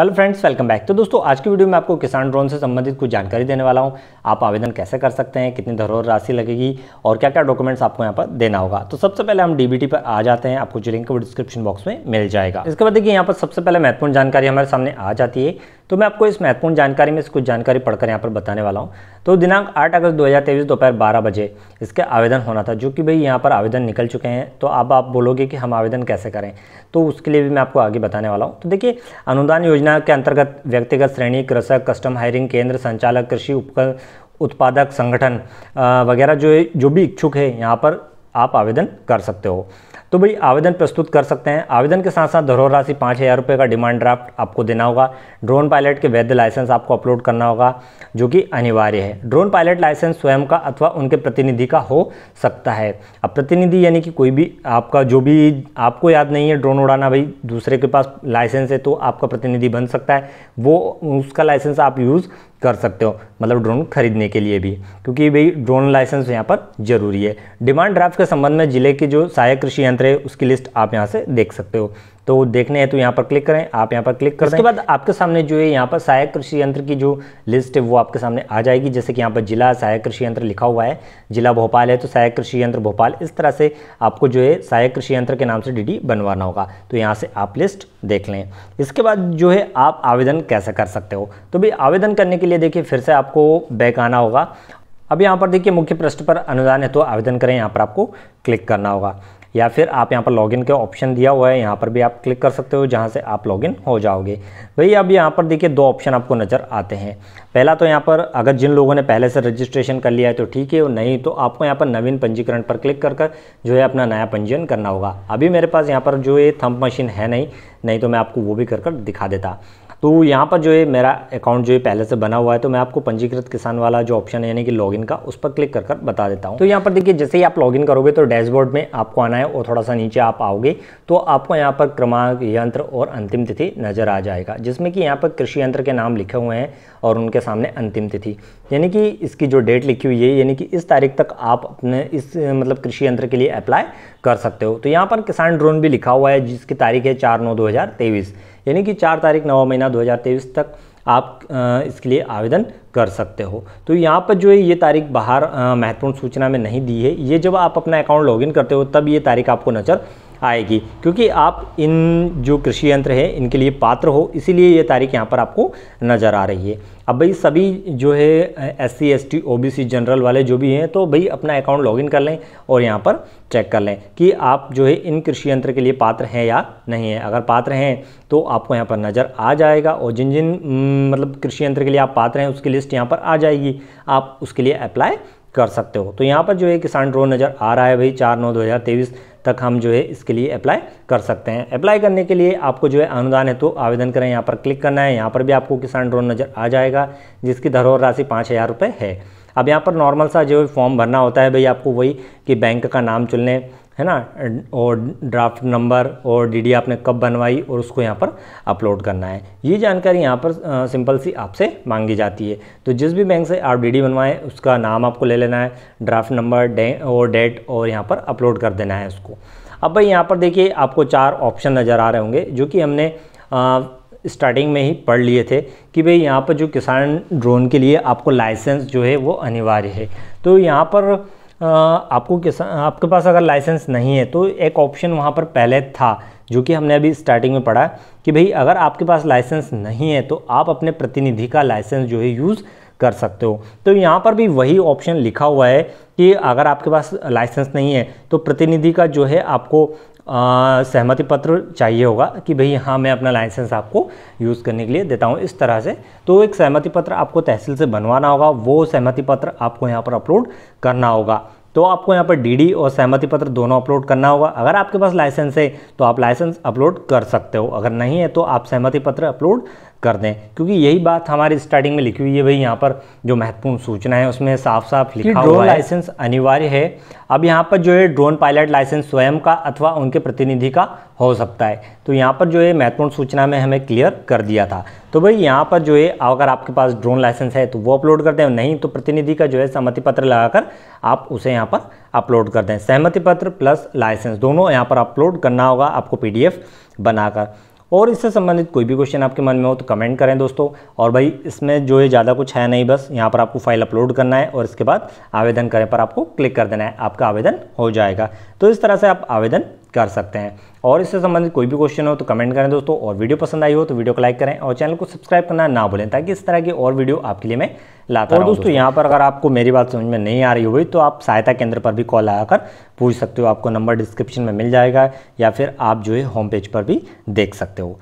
hello friends welcome back तो दोस्तों आज की वीडियो में आपको किसान ड्रोन से संबंधित कुछ जानकारी देने वाला हूं आप आवेदन कैसे कर सकते हैं कितनी धरोहर राशि लगेगी और क्या क्या डॉक्यूमेंट्स आपको यहां पर देना होगा तो सबसे पहले हम डीबीटी पर आ जाते हैं आपको जो लिंक डिस्क्रिप्शन बॉक्स में मिल जाएगा इसके बाद देखिए यहाँ पर सबसे पहले महत्वपूर्ण जानकारी हमारे सामने आ जाती है तो मैं आपको इस महत्वपूर्ण जानकारी में कुछ जानकारी पढ़कर यहाँ पर बताने वाला हूँ तो दिनांक आठ अगस्त दो दोपहर बारह बजे इसका आवेदन होना था जो कि भाई यहाँ पर आवेदन निकल चुके हैं तो अब आप बोलोगे कि हम आवेदन कैसे करें तो उसके लिए भी मैं आपको आगे बताने वाला हूँ तो देखिए अनुदान योजना योजना के अंतर्गत व्यक्तिगत श्रेणी कृषक कस्टम हायरिंग केंद्र संचालक कृषि उत्पादक संगठन वगैरह जो जो भी इच्छुक है यहाँ पर आप आवेदन कर सकते हो तो भाई आवेदन प्रस्तुत कर सकते हैं आवेदन के साथ साथ धरोहर राशि पाँच हज़ार रुपये का डिमांड ड्राफ्ट आपको देना होगा ड्रोन पायलट के वैध लाइसेंस आपको अपलोड करना होगा जो कि अनिवार्य है ड्रोन पायलट लाइसेंस स्वयं का अथवा उनके प्रतिनिधि का हो सकता है अब प्रतिनिधि यानी कि कोई भी आपका जो भी आपको याद नहीं है ड्रोन उड़ाना भाई दूसरे के पास लाइसेंस है तो आपका प्रतिनिधि बन सकता है वो उसका लाइसेंस आप यूज़ कर सकते हो मतलब ड्रोन खरीदने के लिए भी क्योंकि भाई ड्रोन लाइसेंस यहाँ पर जरूरी है डिमांड ड्राफ्ट के संबंध में जिले के जो सहायक कृषि यंत्र है उसकी लिस्ट आप यहाँ से देख सकते हो तो देखने हैं तो यहाँ पर क्लिक करें आप यहाँ पर क्लिक करें उसके बाद आपके सामने जो है यहाँ पर सहायक कृषि यंत्र की जो लिस्ट है वो आपके सामने आ जाएगी जैसे कि यहाँ पर जिला सहायक कृषि यंत्र लिखा हुआ है जिला भोपाल है तो सहायक कृषि यंत्र भोपाल इस तरह से आपको जो है सहायक कृषि यंत्र के नाम से डीडी बनवाना होगा तो यहाँ से आप लिस्ट देख लें इसके बाद जो है आप आवेदन कैसे कर सकते हो तो भाई आवेदन करने के लिए देखिए फिर से आपको बैक आना होगा अब यहाँ पर देखिए मुख्य पृष्ठ पर अनुदान है तो आवेदन करें यहाँ पर आपको क्लिक करना होगा या फिर आप यहाँ पर लॉगिन का ऑप्शन दिया हुआ है यहाँ पर भी आप क्लिक कर सकते हो जहाँ से आप लॉगिन हो जाओगे वही अब यहाँ पर देखिए दो ऑप्शन आपको नज़र आते हैं पहला तो यहाँ पर अगर जिन लोगों ने पहले से रजिस्ट्रेशन कर लिया है तो ठीक है और नहीं तो आपको यहाँ पर नवीन पंजीकरण पर क्लिक कर कर जो है अपना नया पंजीयन करना होगा अभी मेरे पास यहाँ पर जो ये थम्प मशीन है नहीं नहीं तो मैं आपको वो भी कर कर दिखा देता तो यहाँ पर जो है मेरा अकाउंट जो है पहले से बना हुआ है तो मैं आपको पंजीकृत किसान वाला जो ऑप्शन है यानी कि लॉगिन का उस पर क्लिक कर कर बता देता हूँ तो यहाँ पर देखिए जैसे ही आप लॉगिन करोगे तो डैशबोर्ड में आपको आना है और थोड़ा सा नीचे आप आओगे तो आपको यहाँ पर क्रमांक यंत्र और अंतिम तिथि नजर आ जाएगा जिसमें कि यहाँ पर कृषि यंत्र के नाम लिखे हुए हैं और उनके सामने अंतिम तिथि यानी कि इसकी जो डेट लिखी हुई है यानी कि इस तारीख तक आप अपने इस मतलब कृषि यंत्र के लिए अप्लाई कर सकते हो तो यहाँ पर किसान ड्रोन भी लिखा हुआ है जिसकी तारीख है चार नौ दो हज़ार तेईस यानी कि चार तारीख नवा महीना 2023 तक आप इसके लिए आवेदन कर सकते हो तो यहाँ पर जो है ये तारीख बाहर महत्वपूर्ण सूचना में नहीं दी है ये जब आप अपना अकाउंट लॉगिन करते हो तब ये तारीख आपको नज़र आएगी क्योंकि आप इन जो कृषि यंत्र है इनके लिए पात्र हो इसीलिए ये तारीख यहाँ पर आपको नज़र आ रही है अब भाई सभी जो है S C S T O B C general वाले जो भी हैं तो भाई अपना अकाउंट लॉगिन कर लें और यहाँ पर चेक कर लें कि आप जो है इन कृषि यंत्र के लिए पात्र हैं या नहीं है अगर पात्र हैं तो आपको यहाँ पर नज़र आ जाएगा और जिन जिन मतलब कृषि यंत्र के लिए आप पात्र हैं उसकी लिस्ट यहाँ पर आ जाएगी आप उसके लिए अप्लाई कर सकते हो तो यहाँ पर जो है किसान ड्रोन नज़र आ रहा है भाई चार नौ दो हज़ार तेईस तक हम जो है इसके लिए अप्लाई कर सकते हैं अप्लाई करने के लिए आपको जो है अनुदान है तो आवेदन करें यहाँ पर क्लिक करना है यहाँ पर भी आपको किसान ड्रोन नज़र आ जाएगा जिसकी धरोहर राशि पाँच हज़ार रुपये है अब यहाँ पर नॉर्मल सा जो फॉर्म भरना होता है भाई आपको वही कि बैंक का नाम चुनने है ना और ड्राफ्ट नंबर और डीडी आपने कब बनवाई और उसको यहाँ पर अपलोड करना है ये जानकारी यहाँ पर आ, सिंपल सी आपसे मांगी जाती है तो जिस भी बैंक से आप डीडी बनवाएं उसका नाम आपको ले लेना है ड्राफ्ट नंबर डे और डेट और यहाँ पर अपलोड कर देना है उसको अब भाई यहाँ पर देखिए आपको चार ऑप्शन नज़र आ रहे होंगे जो कि हमने आ, स्टार्टिंग में ही पढ़ लिए थे कि भाई यहाँ पर जो किसान ड्रोन के लिए आपको लाइसेंस जो है वो अनिवार्य है तो यहाँ पर आपको किसान आपके पास अगर लाइसेंस नहीं है तो एक ऑप्शन वहाँ पर पहले था जो कि हमने अभी स्टार्टिंग में पढ़ा कि भाई अगर आपके पास लाइसेंस नहीं है तो आप अपने प्रतिनिधि का लाइसेंस जो है यूज़ कर सकते हो तो यहाँ पर भी वही ऑप्शन लिखा हुआ है कि अगर आपके पास लाइसेंस नहीं है तो प्रतिनिधि का जो है आपको सहमति पत्र चाहिए होगा कि भई हाँ मैं अपना लाइसेंस आपको यूज़ करने के लिए देता हूँ इस तरह से तो एक सहमति पत्र आपको तहसील से बनवाना होगा वो सहमति पत्र आपको यहाँ पर अपलोड करना होगा तो आपको यहाँ पर डीडी और सहमति पत्र दोनों अपलोड करना होगा अगर आपके पास लाइसेंस है तो आप लाइसेंस अपलोड कर सकते हो अगर नहीं है तो आप सहमति पत्र अपलोड कर दें क्योंकि यही बात हमारी स्टार्टिंग में लिखी हुई है भाई यहाँ पर जो महत्वपूर्ण सूचना है उसमें साफ साफ लिखा ड्रोन लाइसेंस अनिवार्य है अब यहाँ पर जो है ड्रोन पायलट लाइसेंस स्वयं का अथवा उनके प्रतिनिधि का हो सकता है तो यहाँ पर जो है महत्वपूर्ण सूचना में हमें क्लियर कर दिया था तो भाई यहाँ पर जो है अगर आपके पास ड्रोन लाइसेंस है तो वो अपलोड कर दें नहीं तो प्रतिनिधि का जो है सहमति पत्र लगाकर आप उसे यहाँ पर अपलोड कर दें सहमति पत्र प्लस लाइसेंस दोनों यहाँ पर अपलोड करना होगा आपको पी बनाकर और इससे संबंधित कोई भी क्वेश्चन आपके मन में हो तो कमेंट करें दोस्तों और भाई इसमें जो है ज़्यादा कुछ है नहीं बस यहाँ पर आपको फाइल अपलोड करना है और इसके बाद आवेदन करें पर आपको क्लिक कर देना है आपका आवेदन हो जाएगा तो इस तरह से आप आवेदन कर सकते हैं और इससे संबंधित कोई भी क्वेश्चन हो तो कमेंट करें दोस्तों और वीडियो पसंद आई हो तो वीडियो को लाइक करें और चैनल को सब्सक्राइब करना ना भूलें ताकि इस तरह की और वीडियो आपके लिए मैं लाता हूँ दोस्तों यहाँ पर अगर आपको मेरी बात समझ में नहीं आ रही हुई तो आप सहायता केंद्र पर भी कॉल आकर पूछ सकते हो आपको नंबर डिस्क्रिप्शन में मिल जाएगा या फिर आप जो है होम पेज पर भी देख सकते हो